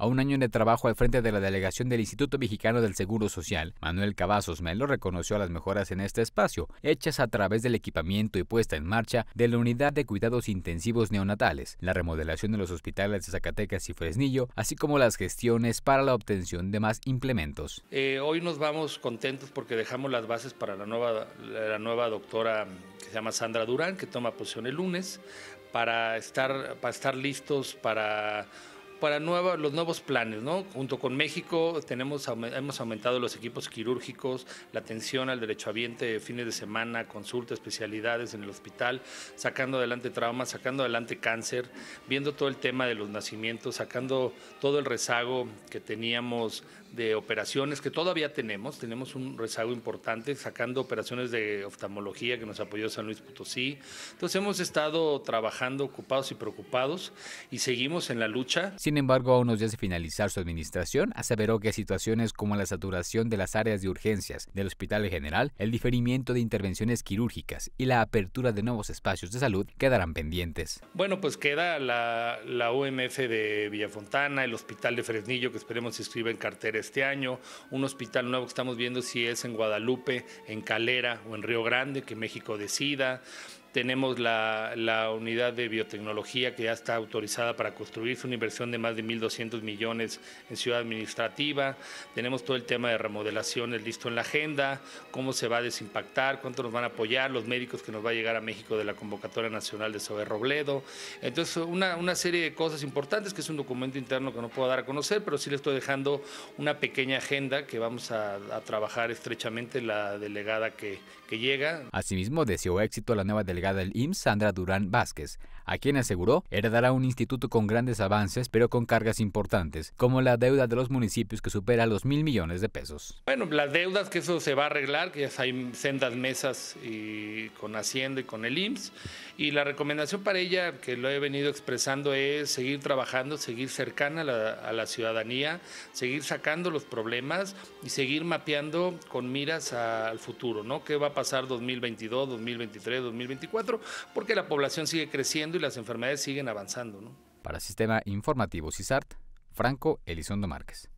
A un año de trabajo al frente de la delegación del Instituto Mexicano del Seguro Social, Manuel Cavazos Melo reconoció las mejoras en este espacio, hechas a través del equipamiento y puesta en marcha de la Unidad de Cuidados Intensivos Neonatales, la remodelación de los hospitales de Zacatecas y Fresnillo, así como las gestiones para la obtención de más implementos. Eh, hoy nos vamos contentos porque dejamos las bases para la nueva, la nueva doctora que se llama Sandra Durán, que toma posición el lunes, para estar, para estar listos para para los nuevos planes, ¿no? Junto con México tenemos, hemos aumentado los equipos quirúrgicos, la atención al derecho derechohabiente fines de semana, consulta, especialidades en el hospital, sacando adelante traumas, sacando adelante cáncer, viendo todo el tema de los nacimientos, sacando todo el rezago que teníamos de operaciones que todavía tenemos, tenemos un rezago importante, sacando operaciones de oftalmología que nos apoyó San Luis Potosí. Entonces hemos estado trabajando ocupados y preocupados y seguimos en la lucha. Sin embargo, a unos días de finalizar su administración, aseveró que situaciones como la saturación de las áreas de urgencias del Hospital General, el diferimiento de intervenciones quirúrgicas y la apertura de nuevos espacios de salud quedarán pendientes. Bueno, pues queda la, la UMF de Villafontana, el Hospital de Fresnillo, que esperemos se inscriba en cartera este año, un hospital nuevo que estamos viendo si es en Guadalupe, en Calera o en Río Grande, que México decida. Tenemos la, unidad de biotecnología que ya está autorizada para construirse, una inversión de más de 1.200 millones en ciudad administrativa. Tenemos todo el tema de remodelaciones listo en la agenda, cómo se va a desimpactar, cuánto nos van a apoyar, los médicos que nos va a llegar a México de la Convocatoria Nacional de Sober Robledo. Entonces, una, serie de cosas importantes, que es un documento interno que no puedo dar a conocer, pero sí le estoy dejando una pequeña agenda que vamos a, trabajar estrechamente la delegada que, llega. Asimismo, deseó éxito a la nueva delegación delegada del IMSS, Sandra Durán Vázquez, a quien aseguró heredará un instituto con grandes avances, pero con cargas importantes, como la deuda de los municipios que supera los mil millones de pesos. Bueno, las deudas que eso se va a arreglar, que ya hay sendas mesas y con Hacienda y con el IMSS, y la recomendación para ella, que lo he venido expresando, es seguir trabajando, seguir cercana a la, a la ciudadanía, seguir sacando los problemas y seguir mapeando con miras al futuro, ¿no? ¿Qué va a pasar 2022, 2023, 2024? porque la población sigue creciendo y las enfermedades siguen avanzando. Para Sistema Informativo CISART, Franco Elizondo Márquez.